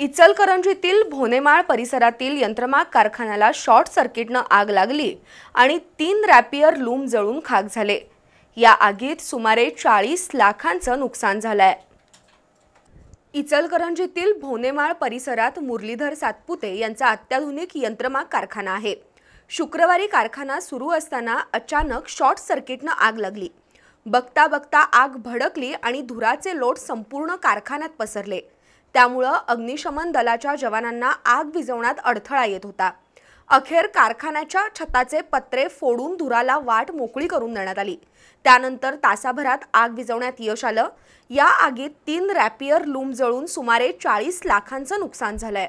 इचलकरंजीतील भोनेमाळ परिसरातील यंत्रमाग कारखान्याला शॉर्ट सर्किटनं आग लागली आणि तीन रॅपियर लूम जळून खाक झाले या आगीत सुमारे चाळीस लाखांचं नुकसान झालंय इचलकरंजीतील भोनेमाळ परिसरात मुरलीधर सातपुते यांचा अत्याधुनिक यंत्रमाग कारखाना आहे शुक्रवारी कारखाना सुरू असताना अचानक शॉर्ट सर्किटनं आग लागली बघता बघता आग भडकली आणि धुराचे लोट संपूर्ण कारखान्यात पसरले त्यामुळं अग्निशमन दलाच्या जवानांना आग विझवण्यात अडथळा येत होता अखेर कारखान्याच्या छताचे पत्रे फोडून धुराला वाट मोकळी करून देण्यात आली त्यानंतर तासाभरात आग विझवण्यात यश आलं या आगीत तीन रॅपियर लूम जळून सुमारे चाळीस लाखांचं नुकसान झालंय